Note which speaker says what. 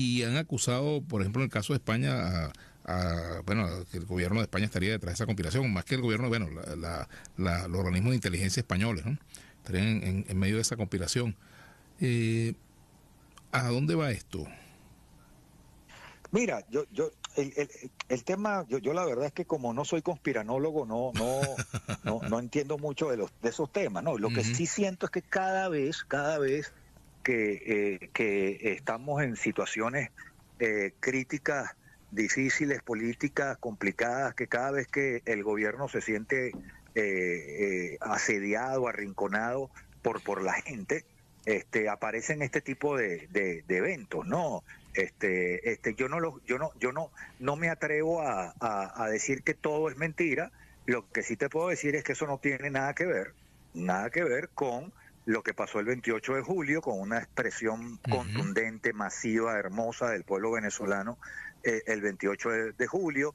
Speaker 1: y han acusado, por ejemplo, en el caso de España, bueno, que el gobierno de España estaría detrás de esa conspiración, más que el gobierno, bueno, los organismos de inteligencia españoles, estarían en, medio de esa conspiración. Eh, ¿A dónde va esto?
Speaker 2: Mira, yo, yo, el, tema, yo, yo, la verdad es que como no soy conspiranólogo, no, no, no, no entiendo mucho de los, de esos temas, ¿no? Lo que sí siento es que cada vez, cada vez que, eh, que estamos en situaciones eh, críticas, difíciles, políticas, complicadas, que cada vez que el gobierno se siente eh, asediado, arrinconado por, por la gente, este, aparecen este tipo de, de, eventos, ¿no? Este, este, yo no lo, yo no, yo no, no me atrevo a, a decir que todo es mentira. Lo que sí te puedo decir es que eso no tiene nada que ver, nada que ver con lo que pasó el 28 de julio con una expresión contundente, masiva, hermosa del pueblo venezolano eh, el 28 de julio.